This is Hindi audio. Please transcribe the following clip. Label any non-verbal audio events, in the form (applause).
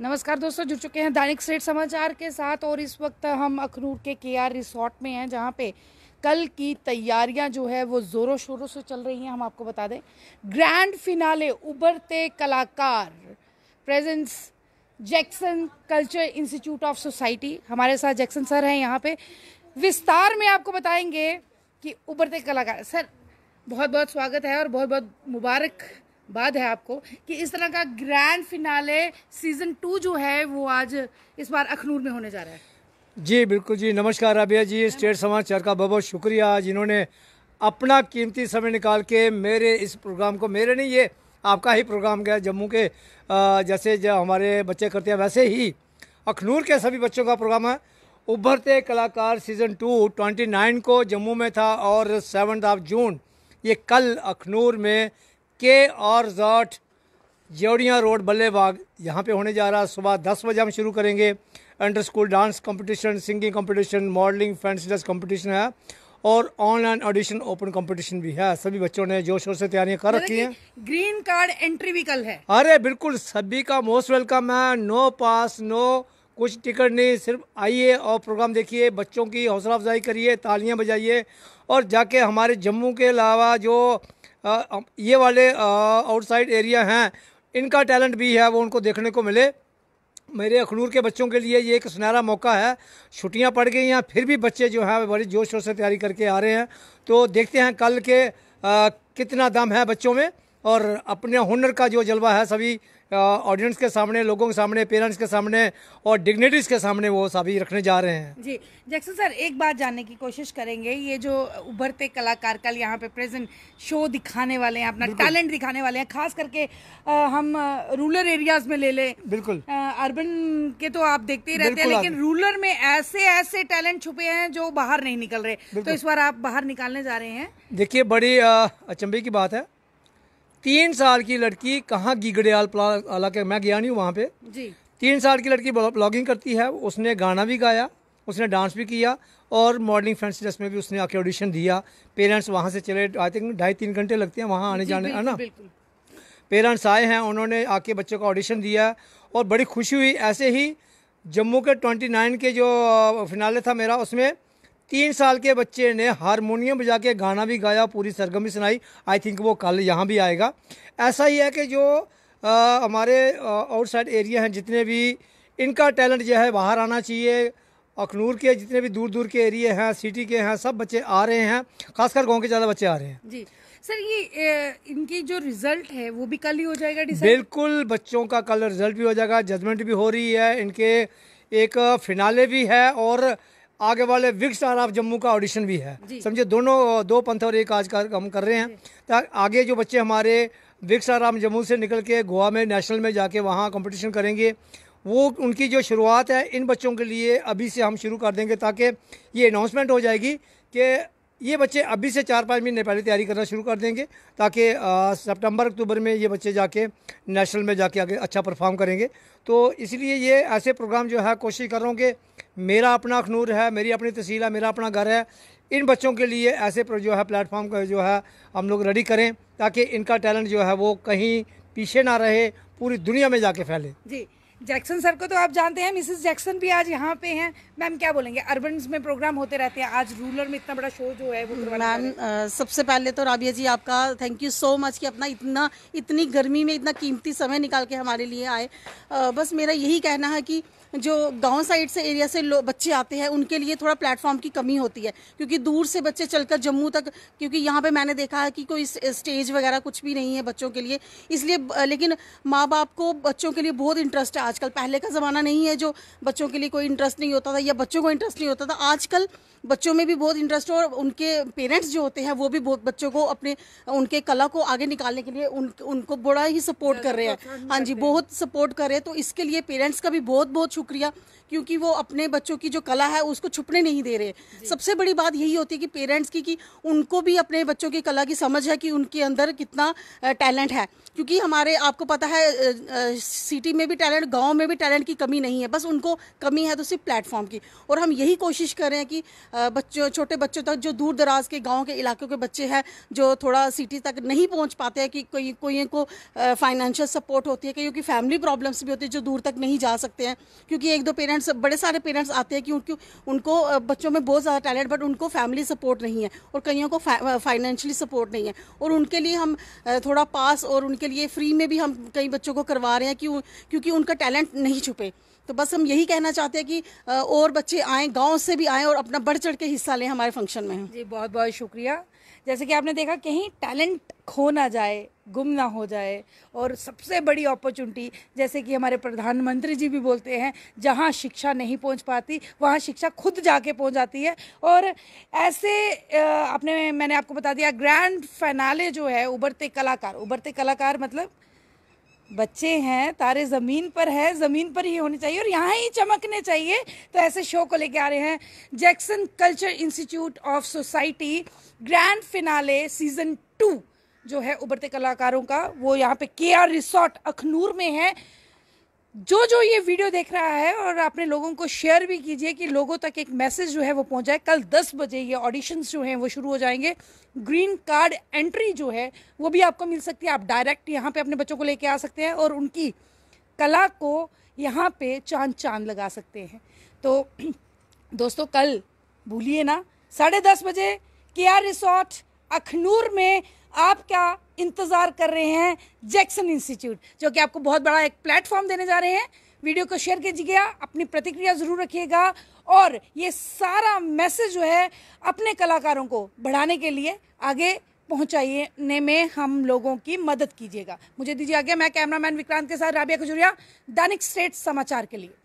नमस्कार दोस्तों जुड़ चुके हैं दैनिक स्टेट समाचार के साथ और इस वक्त हम अखनूर के के आर रिसोर्ट में हैं जहाँ पे कल की तैयारियां जो है वो ज़ोरों शोरों से चल रही हैं हम आपको बता दें ग्रैंड फिनाले उबरते कलाकार presents Jackson culture institute of society हमारे साथ जैक्सन सर हैं यहाँ पे विस्तार में आपको बताएंगे कि उबरते कलाकार सर बहुत बहुत स्वागत है और बहुत बहुत मुबारक बात है आपको कि इस तरह का ग्रैंड फिनाले सीजन टू जो है वो आज इस बार अखनूर में होने जा रहा है जी बिल्कुल जी नमस्कार राबिया जी स्टेट समाचार का बहुत बहुत शुक्रिया आज इन्होंने अपना कीमती समय निकाल के मेरे इस प्रोग्राम को मेरे नहीं ये आपका ही प्रोग्राम गया जम्मू के जैसे जो हमारे बच्चे करते हैं वैसे ही अखनूर के सभी बच्चों का प्रोग्राम है उभरते कलाकार सीज़न टू ट्वेंटी नाइन को जम्मू में था और सेवन ऑफ जून ये कल अखनूर में के और जॉट जेवड़िया रोड बल्लेबाग यहाँ पे होने जा रहा है सुबह दस बजे हम शुरू करेंगे under school dance competition singing competition modelling fancy dress competition है और ऑनलाइन ऑडिशन ओपन कंपटीशन भी है सभी बच्चों ने जोर शोर से तैयारियां कर रखी हैं मतलब ग्रीन कार्ड एंट्री भी कल है अरे बिल्कुल सभी का मोस्ट वेलकम है नो पास नो कुछ टिकट नहीं सिर्फ आइए और प्रोग्राम देखिए बच्चों की हौसला अफजाई करिए तालियां बजाइए और जाके हमारे जम्मू के अलावा जो ये वाले आउटसाइड एरिया हैं इनका टैलेंट भी है वो उनको देखने को मिले मेरे अखनूर के बच्चों के लिए ये एक सुनहरा मौका है छुट्टियां पड़ गई हैं फिर भी बच्चे जो हैं बड़े जोर शोर से तैयारी करके आ रहे हैं तो देखते हैं कल के आ, कितना दम है बच्चों में और अपने हुनर का जो जलवा है सभी ऑडियंस के सामने लोगों के सामने पेरेंट्स के सामने और डिग्नेटरीज के सामने वो सभी रखने जा रहे हैं जी जैक्सन सर एक बात जानने की कोशिश करेंगे ये जो उभरते कलाकार कल यहाँ पे प्रेजेंट शो दिखाने वाले हैं अपना टैलेंट दिखाने वाले हैं खास करके आ, हम रूरल एरियाज में ले लें बिल्कुल अर्बन के तो आप देखते ही रहते हैं लेकिन रूरल में ऐसे ऐसे टैलेंट छुपे हैं जो बाहर नहीं निकल रहे तो इस बार आप बाहर निकालने जा रहे हैं देखिए बड़ी अचंबे की बात है तीन साल की लड़की कहाँ गिगड़ियाल के मैं गया नहीं हूँ वहाँ पे जी तीन साल की लड़की ब्लॉगिंग करती है उसने गाना भी गाया उसने डांस भी किया और मॉडलिंग फ्रेंड्स में भी उसने आके ऑडिशन दिया पेरेंट्स वहाँ से चले आई थिंक ढाई तीन घंटे लगते हैं वहाँ आने जाने है ना पेरेंट्स आए हैं उन्होंने आके बच्चों का ऑडिशन दिया और बड़ी खुशी हुई ऐसे ही जम्मू के 29 के जो फिनाले था मेरा उसमें तीन साल के बच्चे ने हारमोनियम बजा के गाना भी गाया पूरी सरगम भी सुनाई आई थिंक वो कल यहाँ भी आएगा ऐसा ही है कि जो आ, हमारे आउटसाइड एरिया हैं जितने भी इनका टैलेंट जो है बाहर आना चाहिए अखनूर के जितने भी दूर दूर के एरिए हैं सिटी के हैं सब बच्चे आ रहे हैं खासकर गांव के ज़्यादा बच्चे आ रहे हैं जी सर ये इनकी जो रिजल्ट है वो भी कल ही हो जाएगा डिसाइड बिल्कुल बच्चों का कल रिजल्ट भी हो जाएगा जजमेंट भी हो रही है इनके एक फिनाले भी है और आगे वाले विक्स स्टार ऑफ जम्मू का ऑडिशन भी है समझे दोनों दो पंथ और एक आज का हम कर रहे हैं ताकि तो आगे जो बच्चे हमारे विक्स स्टार ऑफ जम्मू से निकल के गोवा में नेशनल में जाके वहाँ कंपटीशन करेंगे वो उनकी जो शुरुआत है इन बच्चों के लिए अभी से हम शुरू कर देंगे ताकि ये अनाउंसमेंट हो जाएगी कि ये बच्चे अभी से चार पाँच महीने पहले तैयारी करना शुरू कर देंगे ताकि सितंबर अक्टूबर में ये बच्चे जाके नेशनल में जाके आगे अच्छा परफॉर्म करेंगे तो इसलिए ये ऐसे प्रोग्राम जो है कोशिश कर रहा हूँ कि मेरा अपना अखनूर है मेरी अपनी तहसील है मेरा अपना घर है इन बच्चों के लिए ऐसे जो है प्लेटफॉर्म का जो है हम लोग रेडी करें ताकि इनका टैलेंट जो है वो कहीं पीछे ना रहे पूरी दुनिया में जाके फैले जी जैक्सन सर को तो आप जानते हैं मिसेस जैक्सन भी आज यहाँ पे हैं मैम क्या बोलेंगे अर्बन में प्रोग्राम होते रहते हैं आज रूरल में इतना बड़ा शो जो है वो मैम सबसे पहले तो राबिया जी आपका थैंक यू सो मच कि अपना इतना इतनी गर्मी में इतना कीमती समय निकाल के हमारे लिए आए आ, बस मेरा यही कहना है कि जो गांव साइड से एरिया से बच्चे आते हैं उनके लिए थोड़ा प्लेटफॉर्म की कमी होती है क्योंकि दूर से बच्चे चलकर जम्मू तक क्योंकि यहाँ पे मैंने देखा है कि कोई स्टेज वगैरह कुछ भी नहीं है बच्चों के लिए इसलिए लेकिन माँ बाप को बच्चों के लिए बहुत इंटरेस्ट है आज आजकल पहले का ज़माना नहीं है जो बच्चों के लिए कोई इंटरेस्ट नहीं होता था या बच्चों को इंटरेस्ट नहीं होता था आजकल बच्चों में भी बहुत इंटरेस्ट और उनके पेरेंट्स जो होते हैं वो भी बहुत बच्चों को अपने उनके कला को आगे निकालने के लिए उन उनको बड़ा ही सपोर्ट कर रहे हैं हाँ जी बहुत सपोर्ट कर रहे हैं तो इसके लिए पेरेंट्स का भी बहुत बहुत शुक्रिया क्योंकि वो अपने बच्चों की जो कला है उसको छुपने नहीं दे रहे सबसे बड़ी बात यही होती है कि पेरेंट्स की कि उनको भी अपने बच्चों की कला की समझ है कि उनके अंदर कितना टैलेंट है क्योंकि हमारे आपको पता है सिटी में भी टैलेंट गांव में भी टैलेंट की कमी नहीं है बस उनको कमी है तो सिर्फ प्लेटफॉर्म की और हम यही कोशिश कर रहे हैं कि बच्चों छोटे बच्चों तक जो दूर दराज के गाँव के इलाकों के बच्चे हैं जो थोड़ा सिटी तक नहीं पहुँच पाते हैं कि कोई कोई को फाइनेंशियल सपोर्ट होती है क्योंकि फैमिली प्रॉब्लम्स भी होती है जो दूर तक नहीं जा सकते हैं क्योंकि एक दो पेरेंट्स बड़े सारे पेरेंट्स आते हैं कि उनकी उनको बच्चों में बहुत ज़्यादा टैलेंट बट उनको फैमिली सपोर्ट नहीं है और कईयों को फाइनेंशियली सपोर्ट नहीं है और उनके लिए हम थोड़ा पास और उनके लिए फ्री में भी हम कई बच्चों को करवा रहे हैं कि क्योंकि उनका टैलेंट नहीं छुपे तो बस हम यही कहना चाहते हैं कि और बच्चे आए गाँव से भी आएँ और अपना बढ़ चढ़ के हिस्सा लें हमारे फंक्शन में जी बहुत बहुत शुक्रिया जैसे कि आपने देखा कहीं टैलेंट खो ना जाए गुम ना हो जाए और सबसे बड़ी अपॉर्चुनिटी जैसे कि हमारे प्रधानमंत्री जी भी बोलते हैं जहां शिक्षा नहीं पहुंच पाती वहां शिक्षा खुद जाके पहुंच जाती है और ऐसे आपने मैंने आपको बता दिया ग्रैंड फैनाले जो है उभरते कलाकार उभरते कलाकार मतलब बच्चे हैं तारे ज़मीन पर है ज़मीन पर ही होने चाहिए और यहाँ ही चमकने चाहिए तो ऐसे शो को लेके आ रहे हैं Jackson culture institute of society grand finale season two जो है उभरते कलाकारों का वो यहाँ पे के आर रिसोर्ट अखनूर में है जो जो ये वीडियो देख रहा है और आपने लोगों को शेयर भी कीजिए कि लोगों तक एक मैसेज जो है वो पहुंचाए कल 10 बजे ये ऑडिशंस जो हैं वो शुरू हो जाएंगे ग्रीन कार्ड एंट्री जो है वो भी आपको मिल सकती है आप डायरेक्ट यहाँ पे अपने बच्चों को लेके आ सकते हैं और उनकी कला को यहाँ पे चांद चांद लगा सकते हैं तो (clears throat) दोस्तों कल भूलिए ना साढ़े दस बजे के आर रिसोर्ट अखनूर में आप क्या इंतज़ार कर रहे हैं जैक्सन इंस्टीट्यूट जो कि आपको बहुत बड़ा एक प्लेटफॉर्म देने जा रहे हैं वीडियो को शेयर कीजिएगा अपनी प्रतिक्रिया ज़रूर रखिएगा और ये सारा मैसेज जो है अपने कलाकारों को बढ़ाने के लिए आगे पहुंचाने में हम लोगों की मदद कीजिएगा मुझे दीजिए आगे मैं कैमरामैन विक्रांत के साथ राबिया खजूरिया दैनिक स्टेट समाचार के लिए